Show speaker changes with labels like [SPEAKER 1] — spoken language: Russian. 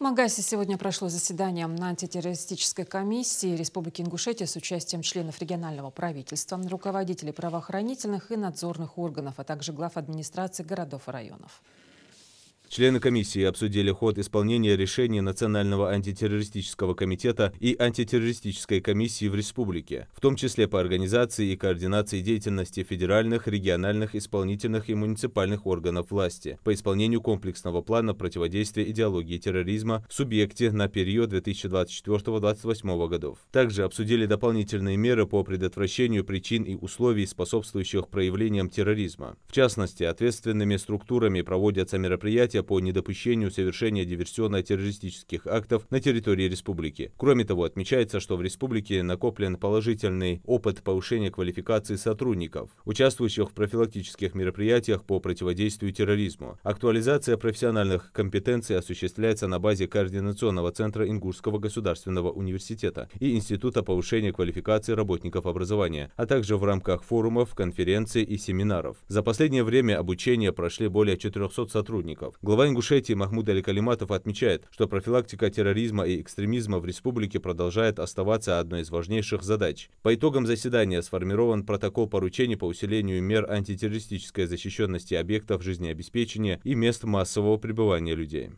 [SPEAKER 1] В Магасе сегодня прошло заседание на антитеррористической комиссии Республики Ингушетия с участием членов регионального правительства, руководителей правоохранительных и надзорных органов, а также глав администрации городов и районов.
[SPEAKER 2] Члены комиссии обсудили ход исполнения решения Национального антитеррористического комитета и антитеррористической комиссии в республике, в том числе по организации и координации деятельности федеральных, региональных, исполнительных и муниципальных органов власти по исполнению комплексного плана противодействия идеологии терроризма в субъекте на период 2024-2028 годов. Также обсудили дополнительные меры по предотвращению причин и условий, способствующих проявлениям терроризма. В частности, ответственными структурами проводятся мероприятия Комиссия по недопущению совершения диверсионно-террористических актов на территории республики. Кроме того, отмечается, что в республике накоплен положительный опыт повышения квалификации сотрудников, участвующих в профилактических мероприятиях по противодействию терроризму. Актуализация профессиональных компетенций осуществляется на базе Координационного центра Ингурского государственного университета и Института повышения квалификации работников образования, а также в рамках форумов, конференций и семинаров. За последнее время обучение прошли более 400 сотрудников. Глава Ингушетии Махмуд Али Калиматов отмечает, что профилактика терроризма и экстремизма в республике продолжает оставаться одной из важнейших задач. По итогам заседания сформирован протокол поручений по усилению мер антитеррористической защищенности объектов жизнеобеспечения и мест массового пребывания людей.